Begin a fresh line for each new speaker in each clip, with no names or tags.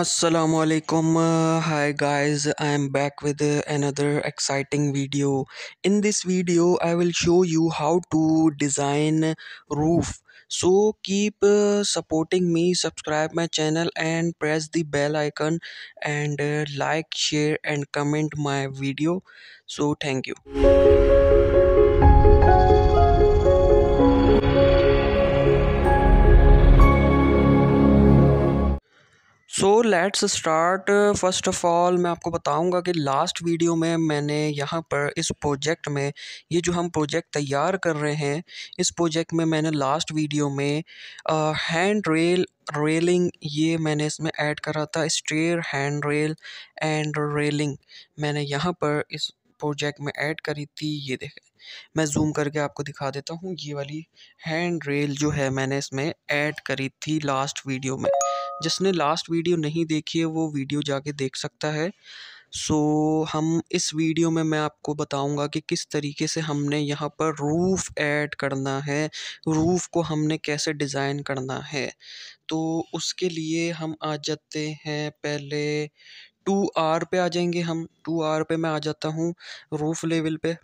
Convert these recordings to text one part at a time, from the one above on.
assalamu alaikum uh, hi guys i am back with uh, another exciting video in this video i will show you how to design roof so keep uh, supporting me subscribe my channel and press the bell icon and uh, like share and comment my video so thank you so let's start first of all मैं आपको बताऊंगा कि last video में मैंने यहाँ पर इस project में ये जो हम प्रोजेक्ट तैयार कर रहे हैं इस प्रोजेक्ट में मैंने लास्ट वीडियो में हैंड रेल रेलिंग ये मैंने इसमें ऐड करा था stair hand rail and railing मैंने यहाँ पर इस प्रोजेक्ट में ऐड करी थी ये देखें मैं जूम करके आपको दिखा देता हूँ ये वाली हैंड रेल जो है मैंने इसमें ऐड करी थी लास्ट वीडियो में जिसने लास्ट वीडियो नहीं देखी है वो वीडियो जाके देख सकता है सो so, हम इस वीडियो में मैं आपको बताऊंगा कि किस तरीके से हमने यहाँ पर रूफ़ ऐड करना है रूफ़ को हमने कैसे डिज़ाइन करना है तो उसके लिए हम आ जाते हैं पहले टू आर पे आ जाएंगे हम टू आर पे मैं आ जाता हूँ रूफ़ लेवल पे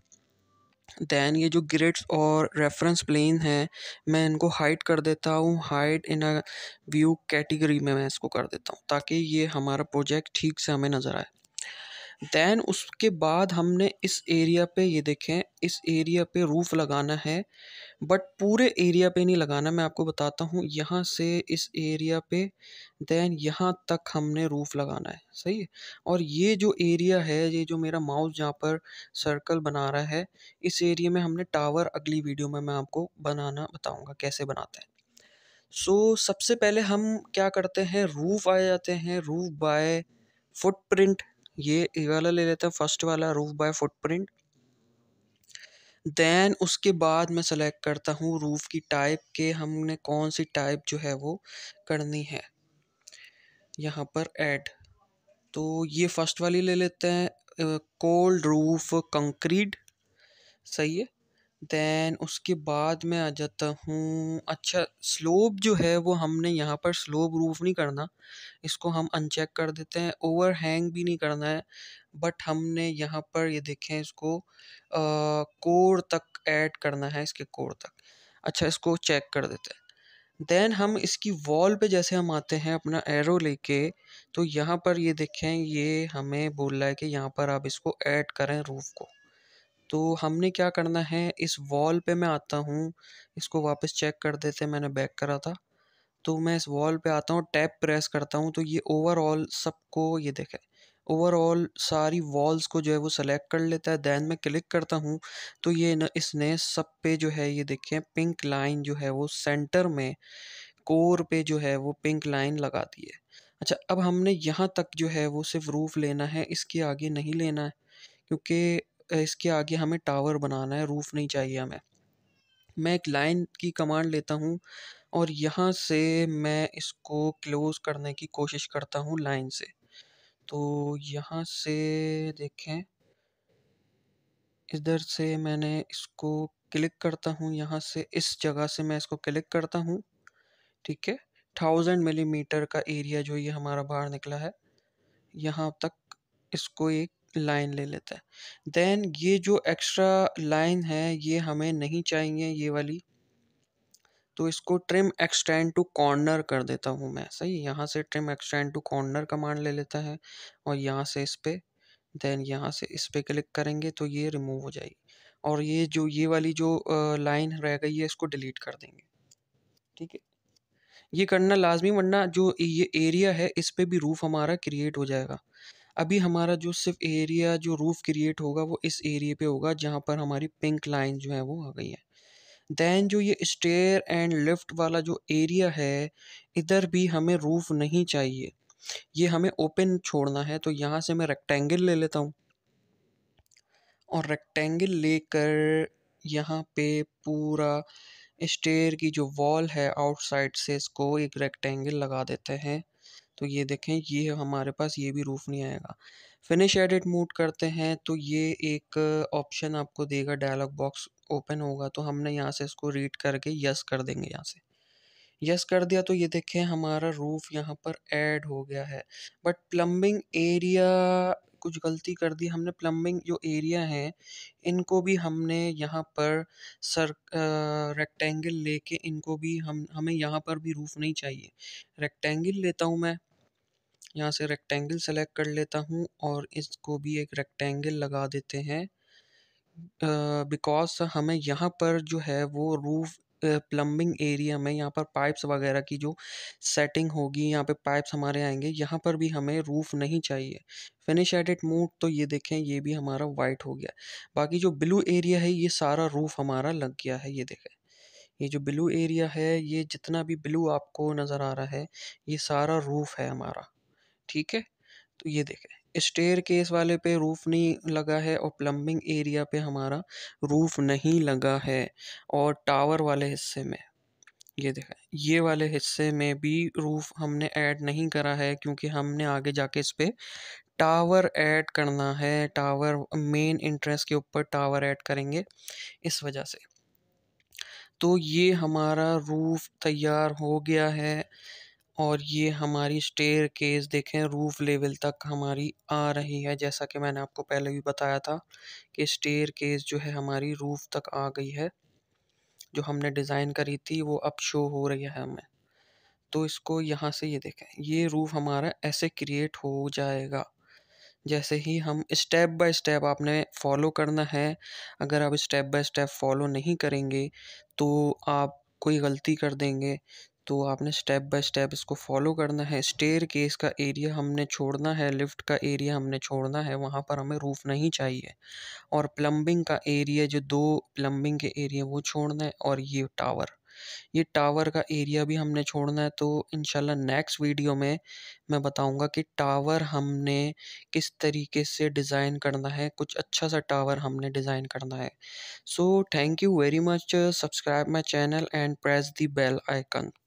दैन ये जो ग्रिड्स और रेफरेंस प्लेन है मैं इनको हाइड कर देता हूँ hide in a view category में मैं इसको कर देता हूँ ताकि ये हमारा प्रोजेक्ट ठीक से हमें नज़र आए दैन उसके बाद हमने इस एरिया पे ये देखें इस एरिया पे रूफ़ लगाना है बट पूरे एरिया पे नहीं लगाना मैं आपको बताता हूँ यहाँ से इस एरिया पे दैन यहाँ तक हमने रूफ़ लगाना है सही है और ये जो एरिया है ये जो मेरा माउस जहाँ पर सर्कल बना रहा है इस एरिया में हमने टावर अगली वीडियो में मैं आपको बनाना बताऊँगा कैसे बनाते हैं सो so, सबसे पहले हम क्या करते हैं रूफ़ आ जाते हैं रूफ़ बाय फुटप्रिंट ये ये वाला ले लेता फर्स्ट वाला रूफ बाय फुटप्रिंट दैन उसके बाद मैं सेलेक्ट करता हूँ रूफ़ की टाइप के हमने कौन सी टाइप जो है वो करनी है यहाँ पर ऐड तो ये फर्स्ट वाली ले लेते हैं कोल्ड रूफ कंक्रीट सही है देन उसके बाद मैं आ जाता हूँ अच्छा स्लोप जो है वो हमने यहाँ पर स्लोप रूफ नहीं करना इसको हम अनचेक कर देते हैं ओवर हैंग भी नहीं करना है बट हमने यहाँ पर ये देखें इसको कोर तक ऐड करना है इसके कोर तक अच्छा इसको चेक कर देते हैं देन हम इसकी वॉल पे जैसे हम आते हैं अपना एरो लेके तो यहाँ पर ये देखें ये हमें बोल रहा है कि यहाँ पर आप इसको ऐड करें रूफ़ को तो हमने क्या करना है इस वॉल पे मैं आता हूँ इसको वापस चेक कर देते मैंने बैक करा था तो मैं इस वॉल पे आता हूँ टैप प्रेस करता हूँ तो ये ओवरऑल सबको ये देखें ओवरऑल सारी वॉल्स को जो है वो सेलेक्ट कर लेता है दैन मैं क्लिक करता हूँ तो ये न, इसने सब पे जो है ये देखें पिंक लाइन जो है वो सेंटर में कोर पे जो है वो पिंक लाइन लगा दी है अच्छा अब हमने यहाँ तक जो है वो सिर्फ रूफ़ लेना है इसके आगे नहीं लेना है क्योंकि इसके आगे हमें टावर बनाना है रूफ़ नहीं चाहिए हमें मैं एक लाइन की कमांड लेता हूँ और यहाँ से मैं इसको क्लोज़ करने की कोशिश करता हूँ लाइन से तो यहाँ से देखें इधर से मैंने इसको क्लिक करता हूँ यहाँ से इस जगह से मैं इसको क्लिक करता हूँ ठीक है थाउजेंड मिलीमीटर का एरिया जो ये हमारा बाहर निकला है यहाँ तक इसको एक लाइन ले लेता है देन ये जो एक्स्ट्रा लाइन है ये हमें नहीं चाहिए ये वाली तो इसको ट्रिम एक्सटेंड टू कॉर्नर कर देता हूँ मैं सही यहाँ से trim extend to corner command ले लेता है और यहाँ से इस पर देन यहाँ से इस पर क्लिक करेंगे तो ये रिमूव हो जाएगी और ये जो ये वाली जो लाइन रह गई है इसको डिलीट कर देंगे ठीक है ये करना लाजमी वरना जो ये एरिया है इस पर भी रूफ़ हमारा क्रिएट हो जाएगा अभी हमारा जो सिर्फ एरिया जो रूफ़ क्रिएट होगा वो इस एरिया पे होगा जहाँ पर हमारी पिंक लाइन जो है वो आ गई है दैन जो ये स्टेयर एंड लिफ्ट वाला जो एरिया है इधर भी हमें रूफ़ नहीं चाहिए ये हमें ओपन छोड़ना है तो यहाँ से मैं रेक्टेंगल ले लेता हूँ और रेक्टेंगल लेकर यहाँ पे पूरा स्टेयर की जो वॉल है आउटसाइड से इसको एक रेक्टेंगल लगा देते हैं तो ये देखें ये हमारे पास ये भी रूफ नहीं आएगा फिनिश एडिट मूड करते हैं तो ये एक ऑप्शन आपको देगा डायलॉग बॉक्स ओपन होगा तो हमने यहाँ से इसको रीड करके यस कर देंगे यहाँ से यस कर दिया तो ये देखें हमारा रूफ़ यहाँ पर ऐड हो गया है बट प्लम्बिंग एरिया कुछ गलती कर दी हमने प्लम्बिंग जो एरिया है इनको भी हमने यहाँ पर सर रेक्टेंगल लेके इनको भी हम हमें यहाँ पर भी रूफ़ नहीं चाहिए रेक्टेंगल लेता हूँ मैं यहाँ से रेक्टेंगल सेलेक्ट कर लेता हूँ और इसको भी एक रेक्टेंगल लगा देते हैं बिकॉज uh, हमें यहाँ पर जो है वो रूफ़ प्लम्बिंग एरिया में यहाँ पर पाइप्स वगैरह की जो सेटिंग होगी यहाँ पे पाइप्स हमारे आएंगे यहाँ पर भी हमें रूफ़ नहीं चाहिए फिनिश एडिट मोड तो ये देखें ये भी हमारा वाइट हो गया बाकी जो ब्लू एरिया है ये सारा रूफ़ हमारा लग गया है ये देखें ये जो ब्लू एरिया है ये जितना भी ब्लू आपको नज़र आ रहा है ये सारा रूफ़ है हमारा ठीक है तो ये देखें केस वाले पे रूफ़ नहीं लगा है और प्लम्बिंग एरिया पे हमारा रूफ़ नहीं लगा है और टावर वाले हिस्से में ये देखा ये वाले हिस्से में भी रूफ़ हमने ऐड नहीं करा है क्योंकि हमने आगे जाके इस पर टावर ऐड करना है टावर मेन इंट्रेंस के ऊपर टावर ऐड करेंगे इस वजह से तो ये हमारा रूफ़ तैयार हो गया है और ये हमारी स्टेयर केस देखें रूफ लेवल तक हमारी आ रही है जैसा कि मैंने आपको पहले भी बताया था कि स्टेयर केस जो है हमारी रूफ तक आ गई है जो हमने डिज़ाइन करी थी वो अब शो हो रही है हमें तो इसको यहाँ से ये देखें ये रूफ हमारा ऐसे क्रिएट हो जाएगा जैसे ही हम स्टेप बाय स्टेप आपने फॉलो करना है अगर आप स्टेप बाय स्टेप फॉलो नहीं करेंगे तो आप कोई गलती कर देंगे तो आपने स्टेप बाय स्टेप इसको फॉलो करना है स्टेयर केस का एरिया हमने छोड़ना है लिफ्ट का एरिया हमने छोड़ना है वहाँ पर हमें रूफ़ नहीं चाहिए और प्लम्बिंग का एरिया जो दो प्लम्बिंग के एरिया वो छोड़ना है और ये टावर ये टावर का एरिया भी हमने छोड़ना है तो इनशाला नेक्स्ट वीडियो में मैं बताऊंगा कि टावर हमने किस तरीके से डिज़ाइन करना है कुछ अच्छा सा टावर हमने डिज़ाइन करना है so thank you very much subscribe my channel and press the bell icon